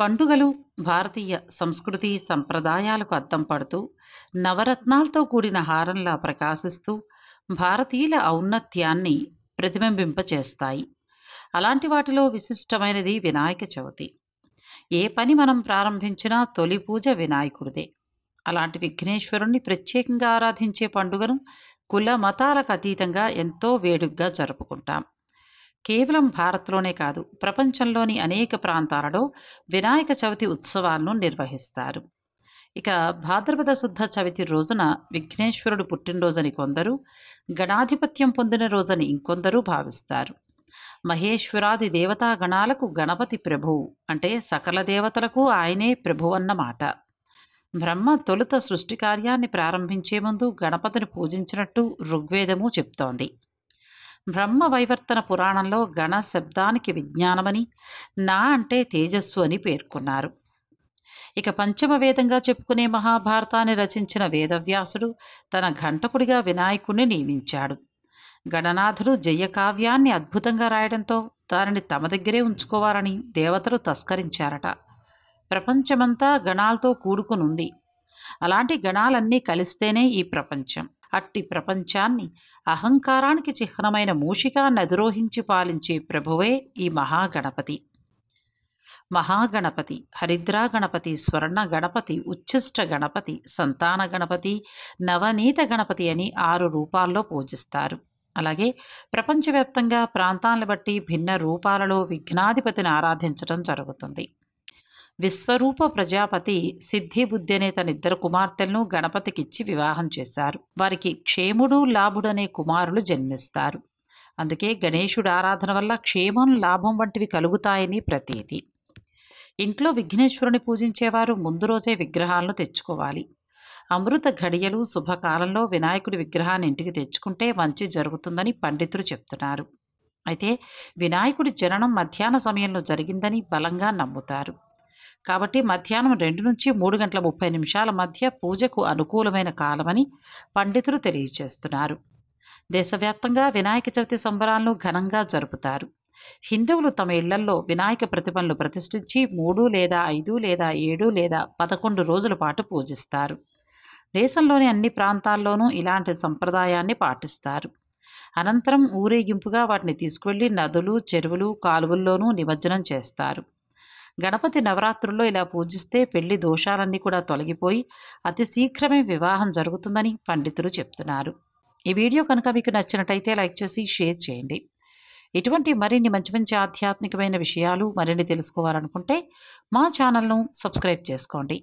పండుగలు భారతీయ సంస్కృతి సంప్రదాయాలకు అద్దం పడుతూ నవరత్నాలతో కూడిన హారంలా ప్రకాశిస్తూ భారతీయుల ఔన్నత్యాన్ని ప్రతిబింబింపచేస్తాయి అలాంటి వాటిలో విశిష్టమైనది వినాయక చవితి ఏ పని మనం ప్రారంభించినా తొలి పూజ వినాయకుడిదే అలాంటి విఘ్నేశ్వరుణ్ణి ప్రత్యేకంగా ఆరాధించే పండుగను కుల మతాలకు అతీతంగా ఎంతో వేడుగ్గా జరుపుకుంటాం కేవలం భారత్లోనే కాదు ప్రపంచంలోని అనేక ప్రాంతాలలో వినాయక చవితి ఉత్సవాలను నిర్వహిస్తారు ఇక భాద్రపద శుద్ధ చవితి రోజున విఘ్నేశ్వరుడు పుట్టినరోజని కొందరు గణాధిపత్యం పొందిన రోజని ఇంకొందరు భావిస్తారు మహేశ్వరాది దేవతా గణాలకు గణపతి ప్రభువు అంటే సకల దేవతలకు ఆయనే ప్రభు అన్నమాట బ్రహ్మ తొలుత సృష్టి కార్యాన్ని ప్రారంభించే ముందు గణపతిని పూజించినట్టు ఋగ్వేదము చెప్తోంది బ్రహ్మవైవర్తన పురాణంలో గణ శబ్దానికి విజ్ఞానమని నా అంటే తేజస్సు అని పేర్కొన్నారు ఇక పంచమ వేదంగా చెప్పుకునే మహాభారతాన్ని రచించిన వేదవ్యాసుడు తన ఘంటకుడిగా వినాయకుణ్ణి నియమించాడు గణనాథుడు జయకావ్యాన్ని అద్భుతంగా రాయడంతో దానిని తమ దగ్గరే ఉంచుకోవాలని దేవతలు తస్కరించారట ప్రపంచమంతా గణాలతో కూడుకునుంది అలాంటి గణాలన్నీ కలిస్తేనే ఈ ప్రపంచం అట్టి ప్రపంచాన్ని అహంకారానికి చిహ్నమైన మూషిగా నదిరోహించి పాలించే ప్రభువే ఈ మహాగణపతి మహాగణపతి హరిద్రా గణపతి స్వర్ణ గణపతి ఉచ్ఛిష్ట గణపతి సంతాన గణపతి నవనీత గణపతి అని ఆరు రూపాల్లో పూజిస్తారు అలాగే ప్రపంచవ్యాప్తంగా ప్రాంతాలను బట్టి భిన్న రూపాలలో విఘ్నాధిపతిని ఆరాధించడం జరుగుతుంది విశ్వరూప ప్రజాపతి సిద్ధిబుద్ధి అనే తన ఇద్దరు కుమార్తెలను గణపతికిచ్చి వివాహం చేశారు వారికి క్షేముడు లాభుడు అనే కుమారులు జన్మిస్తారు అందుకే గణేశుడు ఆరాధన వల్ల క్షేమం లాభం వంటివి కలుగుతాయని ప్రతీతి ఇంట్లో విఘ్నేశ్వరుని పూజించేవారు ముందు రోజే విగ్రహాలను తెచ్చుకోవాలి అమృత ఘడియలు శుభకాలంలో వినాయకుడి విగ్రహాన్ని ఇంటికి తెచ్చుకుంటే మంచి జరుగుతుందని పండితులు చెప్తున్నారు అయితే వినాయకుడి జననం మధ్యాహ్న సమయంలో జరిగిందని బలంగా నమ్ముతారు కాబట్టి మధ్యాహ్నం రెండు నుంచి మూడు గంటల ముప్పై నిమిషాల మధ్య పూజకు అనుకూలమైన కాలమని పండితులు తెలియజేస్తున్నారు దేశవ్యాప్తంగా వినాయక చవితి సంబరాలను ఘనంగా జరుపుతారు హిందువులు తమ ఇళ్లల్లో వినాయక ప్రతిమలను ప్రతిష్ఠించి మూడు లేదా ఐదు లేదా ఏడు లేదా పదకొండు రోజుల పాటు పూజిస్తారు దేశంలోని అన్ని ప్రాంతాల్లోనూ ఇలాంటి సంప్రదాయాన్ని పాటిస్తారు అనంతరం ఊరేగింపుగా వాటిని తీసుకువెళ్లి నదులు చెరువులు కాలువల్లోనూ నిమజ్జనం చేస్తారు గణపతి నవరాత్రుల్లో ఇలా పూజిస్తే పెళ్లి దోషాలన్నీ కూడా తొలగిపోయి అతి శీఘ్రమే వివాహం జరుగుతుందని పండితులు చెప్తున్నారు ఈ వీడియో కనుక మీకు నచ్చినట్టయితే లైక్ చేసి షేర్ చేయండి ఇటువంటి మరిన్ని మంచి మంచి ఆధ్యాత్మికమైన విషయాలు మరిన్ని తెలుసుకోవాలనుకుంటే మా ఛానల్ను సబ్స్క్రైబ్ చేసుకోండి